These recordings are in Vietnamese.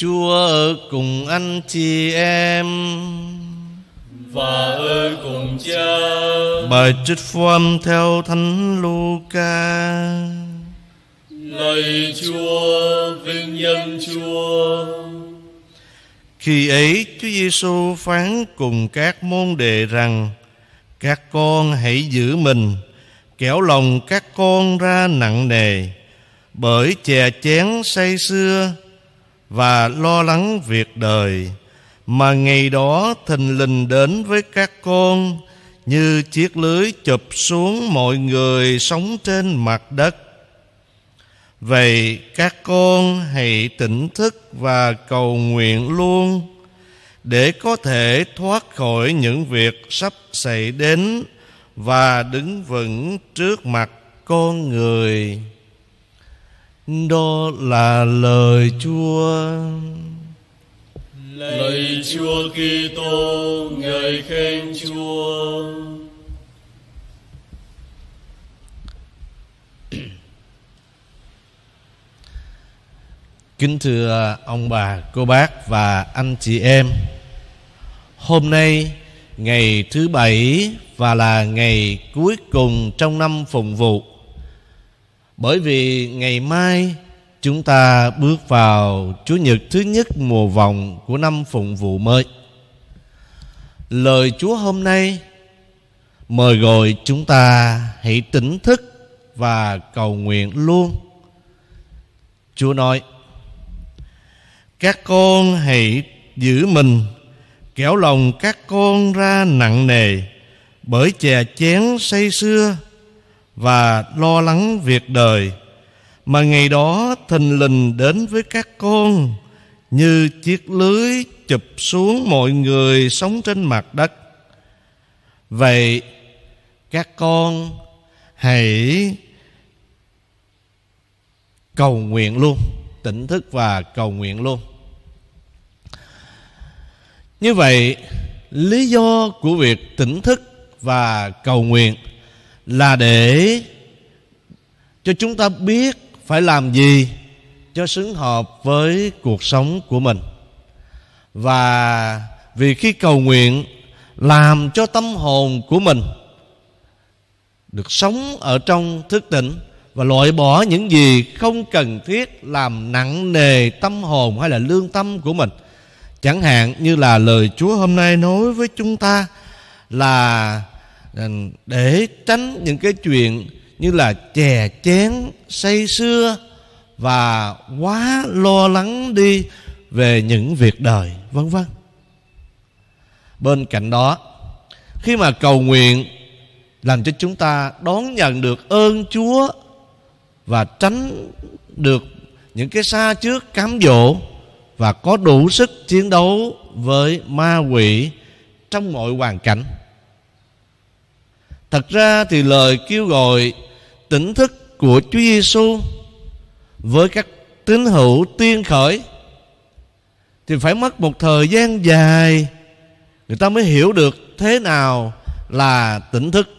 Chúa ở cùng anh chị em và ở cùng cha. Bài trích phom theo Thánh Luca. Lạy Chúa, vinh nhân Chúa. Khi ấy Chúa Giêsu phán cùng các môn đệ rằng: Các con hãy giữ mình, kéo lòng các con ra nặng nề, bởi chè chén say xưa và lo lắng việc đời mà ngày đó thình lình đến với các con như chiếc lưới chụp xuống mọi người sống trên mặt đất vậy các con hãy tỉnh thức và cầu nguyện luôn để có thể thoát khỏi những việc sắp xảy đến và đứng vững trước mặt con người đó là lời Chúa. Lạy Chúa Kitô, ngợi khen Chúa. Kính thưa à, ông bà, cô bác và anh chị em, hôm nay ngày thứ bảy và là ngày cuối cùng trong năm phụng vụ bởi vì ngày mai chúng ta bước vào Chủ nhật thứ nhất mùa vòng của năm phụng vụ mới. Lời Chúa hôm nay mời gọi chúng ta hãy tỉnh thức và cầu nguyện luôn. Chúa nói: Các con hãy giữ mình kéo lòng các con ra nặng nề bởi chè chén say xưa và lo lắng việc đời mà ngày đó thình lình đến với các con như chiếc lưới chụp xuống mọi người sống trên mặt đất vậy các con hãy cầu nguyện luôn tỉnh thức và cầu nguyện luôn như vậy lý do của việc tỉnh thức và cầu nguyện là để cho chúng ta biết phải làm gì cho xứng hợp với cuộc sống của mình và vì khi cầu nguyện làm cho tâm hồn của mình được sống ở trong thức tỉnh và loại bỏ những gì không cần thiết làm nặng nề tâm hồn hay là lương tâm của mình chẳng hạn như là lời chúa hôm nay nói với chúng ta là để tránh những cái chuyện như là chè chén say xưa và quá lo lắng đi về những việc đời vân vân bên cạnh đó khi mà cầu nguyện làm cho chúng ta đón nhận được ơn chúa và tránh được những cái xa trước cám dỗ và có đủ sức chiến đấu với ma quỷ trong mọi hoàn cảnh thật ra thì lời kêu gọi tỉnh thức của Chúa Giêsu với các tín hữu tiên khởi thì phải mất một thời gian dài người ta mới hiểu được thế nào là tỉnh thức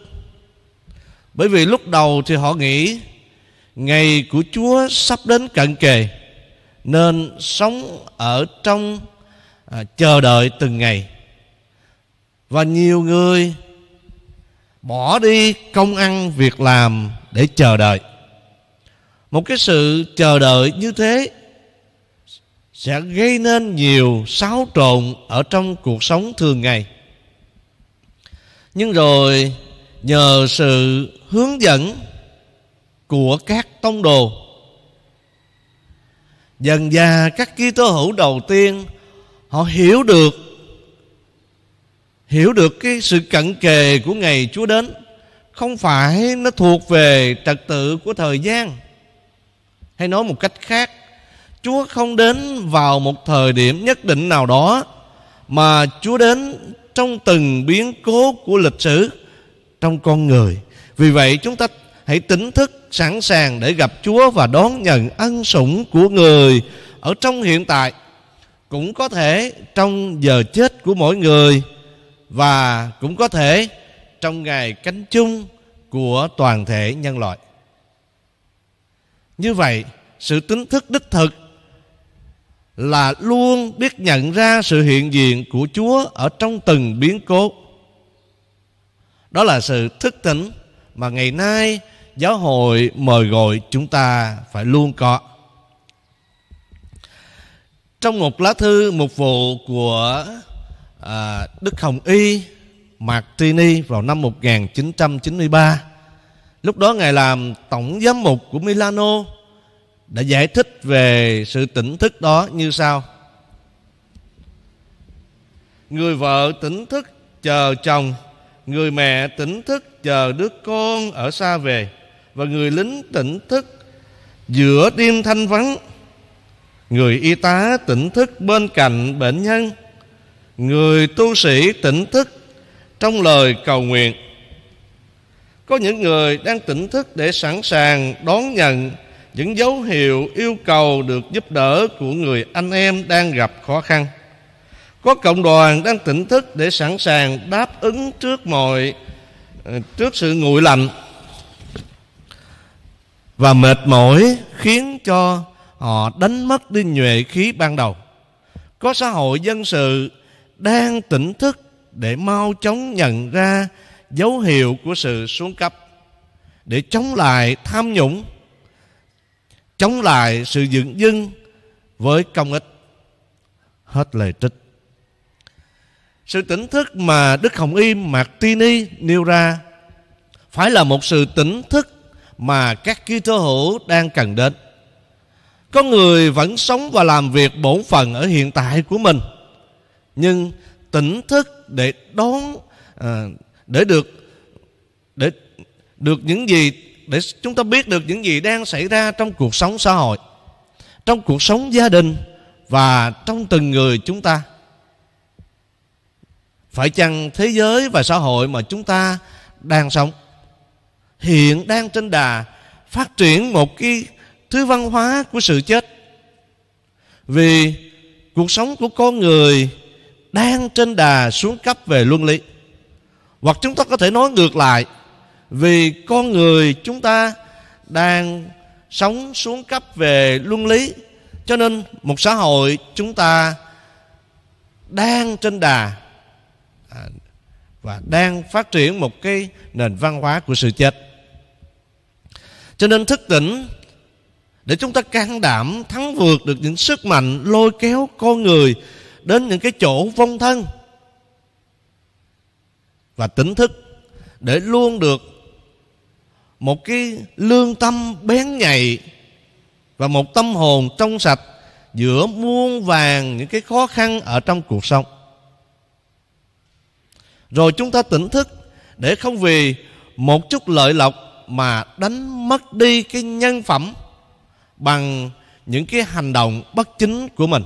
bởi vì lúc đầu thì họ nghĩ ngày của chúa sắp đến cận kề nên sống ở trong à, chờ đợi từng ngày và nhiều người bỏ đi công ăn việc làm để chờ đợi một cái sự chờ đợi như thế sẽ gây nên nhiều xáo trộn ở trong cuộc sống thường ngày nhưng rồi nhờ sự hướng dẫn của các tông đồ dần dà các ký tố hữu đầu tiên họ hiểu được hiểu được cái sự cận kề của ngày Chúa đến không phải nó thuộc về trật tự của thời gian hay nói một cách khác Chúa không đến vào một thời điểm nhất định nào đó mà Chúa đến trong từng biến cố của lịch sử trong con người. Vì vậy chúng ta hãy tỉnh thức sẵn sàng để gặp Chúa và đón nhận ân sủng của người ở trong hiện tại cũng có thể trong giờ chết của mỗi người và cũng có thể trong ngày cánh chung của toàn thể nhân loại. Như vậy, sự tính thức đích thực là luôn biết nhận ra sự hiện diện của Chúa ở trong từng biến cố. Đó là sự thức tỉnh mà ngày nay giáo hội mời gọi chúng ta phải luôn có. Trong một lá thư mục vụ của à, Đức Hồng Y Martini vào năm 1993. Lúc đó Ngài làm tổng giám mục của Milano đã giải thích về sự tỉnh thức đó như sau. Người vợ tỉnh thức chờ chồng, người mẹ tỉnh thức chờ đứa con ở xa về và người lính tỉnh thức giữa đêm thanh vắng, người y tá tỉnh thức bên cạnh bệnh nhân người tu sĩ tỉnh thức trong lời cầu nguyện có những người đang tỉnh thức để sẵn sàng đón nhận những dấu hiệu yêu cầu được giúp đỡ của người anh em đang gặp khó khăn có cộng đoàn đang tỉnh thức để sẵn sàng đáp ứng trước mọi ờ, trước sự nguội lạnh và mệt mỏi khiến cho họ đánh mất đi nhuệ khí ban đầu có xã hội dân sự đang tỉnh thức để mau chóng nhận ra dấu hiệu của sự xuống cấp để chống lại tham nhũng chống lại sự dựng dưng với công ích hết lời trích sự tỉnh thức mà đức hồng y Mạc martini nêu ra phải là một sự tỉnh thức mà các Kitô hữu đang cần đến. Có người vẫn sống và làm việc bổn phận ở hiện tại của mình nhưng tỉnh thức để đón à, để được để được những gì để chúng ta biết được những gì đang xảy ra trong cuộc sống xã hội trong cuộc sống gia đình và trong từng người chúng ta phải chăng thế giới và xã hội mà chúng ta đang sống hiện đang trên đà phát triển một cái thứ văn hóa của sự chết vì cuộc sống của con người đang trên đà xuống cấp về luân lý hoặc chúng ta có thể nói ngược lại vì con người chúng ta đang sống xuống cấp về luân lý cho nên một xã hội chúng ta đang trên đà à, và đang phát triển một cái nền văn hóa của sự chết cho nên thức tỉnh để chúng ta can đảm thắng vượt được những sức mạnh lôi kéo con người đến những cái chỗ vong thân và tỉnh thức để luôn được một cái lương tâm bén nhạy và một tâm hồn trong sạch giữa muôn vàng những cái khó khăn ở trong cuộc sống rồi chúng ta tỉnh thức để không vì một chút lợi lộc mà đánh mất đi cái nhân phẩm bằng những cái hành động bất chính của mình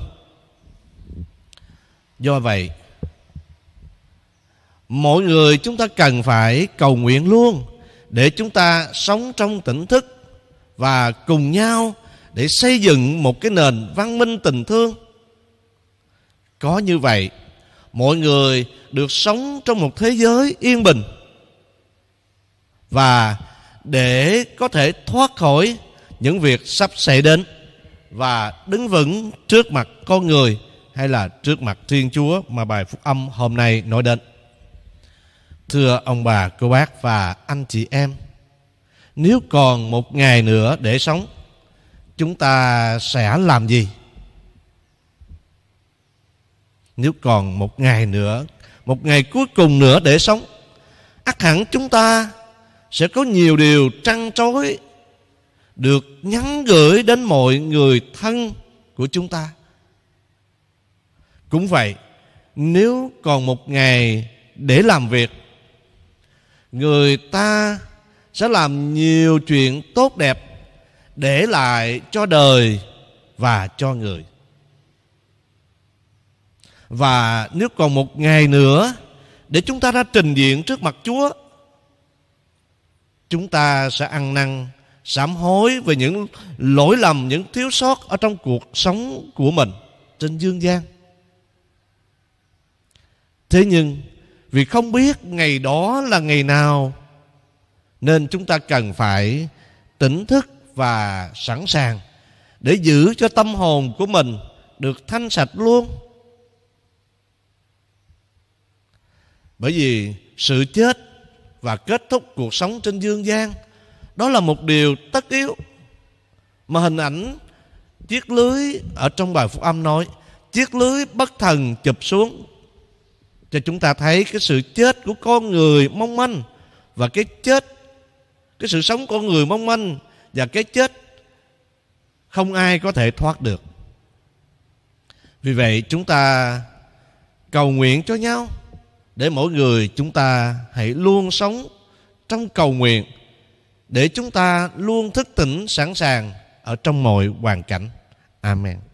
do vậy mỗi người chúng ta cần phải cầu nguyện luôn để chúng ta sống trong tỉnh thức và cùng nhau để xây dựng một cái nền văn minh tình thương có như vậy mọi người được sống trong một thế giới yên bình và để có thể thoát khỏi những việc sắp xảy đến và đứng vững trước mặt con người hay là trước mặt Thiên Chúa mà bài phúc âm hôm nay nói đến. Thưa ông bà, cô bác và anh chị em, nếu còn một ngày nữa để sống, chúng ta sẽ làm gì? Nếu còn một ngày nữa, một ngày cuối cùng nữa để sống, ắt hẳn chúng ta sẽ có nhiều điều trăn trối được nhắn gửi đến mọi người thân của chúng ta cũng vậy nếu còn một ngày để làm việc người ta sẽ làm nhiều chuyện tốt đẹp để lại cho đời và cho người và nếu còn một ngày nữa để chúng ta ra trình diện trước mặt chúa chúng ta sẽ ăn năn sám hối về những lỗi lầm những thiếu sót ở trong cuộc sống của mình trên dương gian Thế nhưng vì không biết ngày đó là ngày nào nên chúng ta cần phải tỉnh thức và sẵn sàng để giữ cho tâm hồn của mình được thanh sạch luôn. Bởi vì sự chết và kết thúc cuộc sống trên dương gian đó là một điều tất yếu mà hình ảnh chiếc lưới ở trong bài phúc âm nói chiếc lưới bất thần chụp xuống cho chúng ta thấy cái sự chết của con người mong manh và cái chết cái sự sống con người mong manh và cái chết không ai có thể thoát được vì vậy chúng ta cầu nguyện cho nhau để mỗi người chúng ta hãy luôn sống trong cầu nguyện để chúng ta luôn thức tỉnh sẵn sàng ở trong mọi hoàn cảnh amen